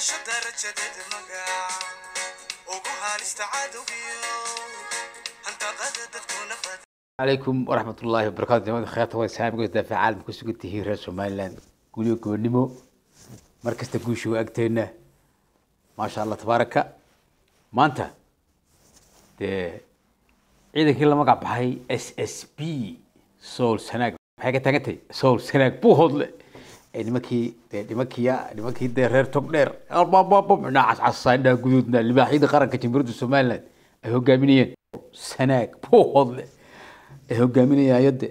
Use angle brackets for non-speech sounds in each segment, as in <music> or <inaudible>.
gasho darajadeed magac ugu haalista cadowgiyo handaqada dadkuna bad عليكم ورحمة الله وبركاته جماعة الخياطة وسام جوز دافع عالم كسوق تهير سومالان قولوا قولنمو مركز تقوشو أكتينا ما شاء الله تبارك ما أنت ciidan kii lama gabahay s s b soul sanaag maxay ka taagan tahay soul sanaag buu hoodle nimankii nimankii dee reer togdheer cascasaandhaa ah, guduudna libaaxyada qaranka jamhuuriyadda somaliland ay eh, hogaaminayeen sanaag <laughs> buuhodle eh, ay hogaaminayeen ayade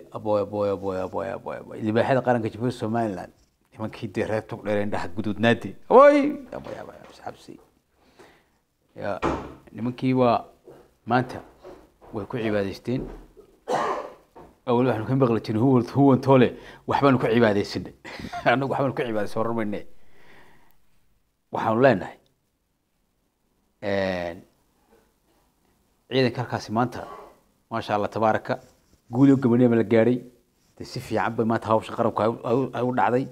libaaxyada qaranka jamhuuriyadda somaliland nimankii dee reer togdheer indhaha guduudnaade nimankii waa maanta way ku cibaadaysteen waliba waxanu ka maqli jirin huwa huwan waxbaanu ku cibaadaysanay <laughs> annagu waxbaanu ku cibaadaysan waran mayne waxaanu leenahay ciidanka halkaasi maanta maasha allah tabaaraka guud oo la gaadhay de si fiican bay maanta hawsha qaranku ay u dhacday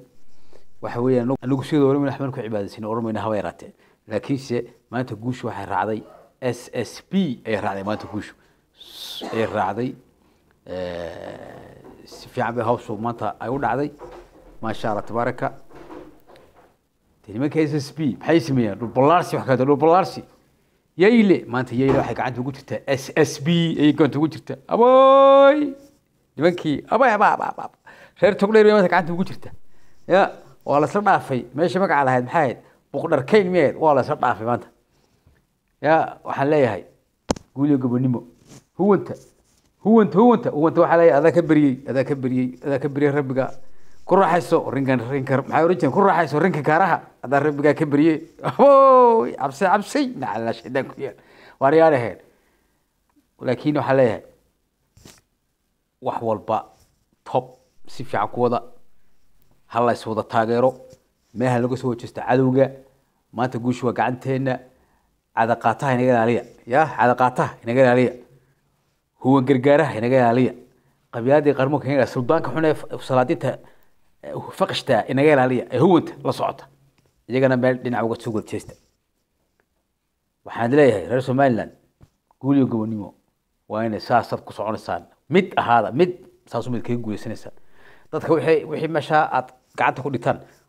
waxa weeyaan anagu sida waran mayne waxbaanu ku cibaadaysanay oran haba yaraatee laakiinse maanta guushu waxay raacday s s b ay raacday maanta guushu ay raacday Eh, si fiican bay hawshu maanta ay u dhacday maasha alla tabaaraka nimanka s s b maxay sameeyeen dhulbalaarsi wax kahata dhulbalaarsi yeyle maanta yeyle waxay gacanta ugu jirtaa s s b ayay gacanta ugu jirtaa aboy nimankii abay aba aba aba reer togdheer bay maanta gacanta ugu jirtaa ya waa lasla dhaafay meesha magaca lahayd maxay ahayd boqdharkayn miyay ahayd waa lasla dhaafay maanta ya waxaan leeyahay guuliyo gobonimo huwanta huwanta huwanta huwanta waxaa leeyahay adaa ka beriyey adaa ka beriyey adaa ka beriyey rabbiga ku raaxayso rinkan rinka maxaa oran jireen ku raaxayso rinka kaaraha adaa rabbigaa ka beriyey oy cabsi cabsi macalla shaydaan ku yaal waar yaa dhaheen laakiin waxaa leeyahay wax walba top si fiican ku wada ha la iswada taageero meelaha laga soo hojeysto cadowga maanta guusha waa gacanteena cadaqaataha inaga ilaaliya ya cadaqaataha inaga ilaaliya huwan gargaaraha inaga ilaaliya qabyaaladii qarmo kaga suldaanka xun ee salaadinta faqishta inaga ilaaliya ee huwanta la socota iyagana meel dhinaca uga soo godjeesta waxaan leeyahay reer somaliland guuliyo gobonimo waa inay saasaad ku soconaysaan mid ahaada mid saasuu mid kaga guulaysanaysaan dadka wixii meeshaa aada gacanta ku dhigtaan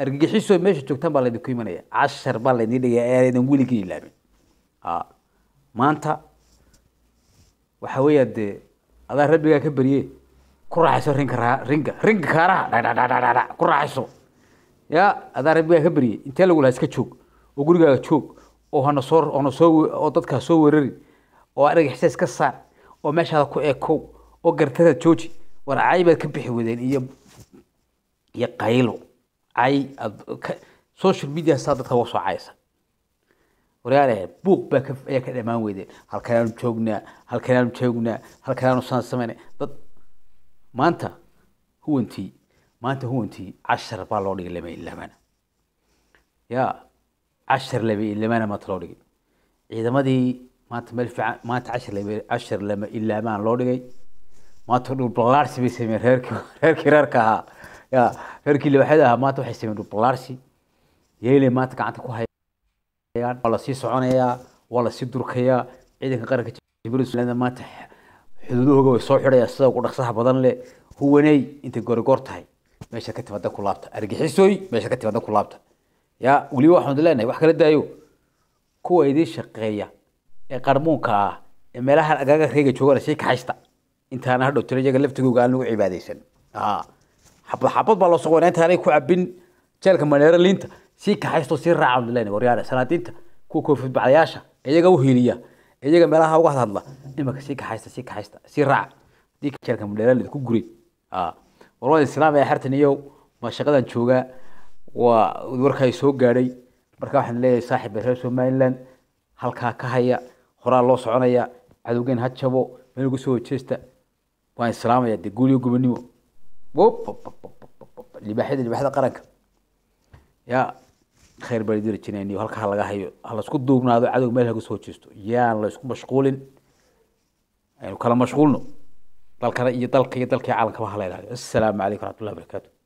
argagixiso meesha joogtaan baa laydinku imanaya cashar baa laydin dhigaya eedan weligii ilaamin maanta waxa weeyaa dee adaa rabbigaa ka beriye ku raaxayso rinka ringa ringa kaaraha dhadhadhadhadha ku raaxayso ya adaa rabbigaa ka beriye intee lagu iska joog oo gurigaaga joog oo hana soo hana soo oo dadkaa soo weerari oo dhagixisa iska saar oo meeshaada ku ekow oo gartada jooji war caybaad ka bixi wadeen iyo iyo qaylo ay social media saa dadka uga soocaysa walaalahay buuq baa ka ayaa ka dhammaan weydeen halkan aanu joognaa halkan aanu joognaa halkan aanu saan samaynay dad maanta huwantii maanta huwantii cashar baa loo dhigay lama ilaamana yaa cashar lama ilaamana maanta loo dhigay ciidamadii maanta meel fiican maanta cashar lama cashar lama ilaamaan loo dhigay maanta dhul ballaarsi bay sameeyeen reerkii reerkii reerka ahaa ya reerkii libaaxyada ahaa maanta waxay sameen ballaarsi yeelay maanta gacanta ku hayaan waa lasii soconayaa waa lasii durkayaa ciidanka qaranka jibuuti maanta xuduudahooga way soo xidhayaa sida ugu dhaqsaha badan leh huwaney intay goorigoor tahay meesha ka timaada ku laabta argixisooy meesha ka timaada ku laabta ya weliba waxaan leenahay wax kala daayo kuwa idiin shaqeeya ee qarmuunka ah ee meelaha agaga reega joogana sii kaxaysta intaana hadhow tiro iyaga laftigooga aan lagu cibaadaysan xabad xabad baa loo soqoynaa inta ku cabin jeelka maneero liinta sii kaxaysto sii raaca cudulayn waryaale salaadiinta kuwa koofid bacdayaasha iyaga u hiiliya iyaga meelaha uga hadla imanka sii kaxaysta sii kaxaysta sii raaca haddii jeelka maneero liinta ku guray warwada islaam ee xertan iyo mashaqadan jooga waa warka soo gaadhay marka waxaan leeyahay saaxiib reer somaliland halkaa ka haya horaa loo soconaya cadowgeen ha jabo meel ugu soo hojeesta waan islaamaya dee guul gubanimo يا خير بلدي يا الله مشغولين يعني السلام عليكم ورحمة الله وبركاته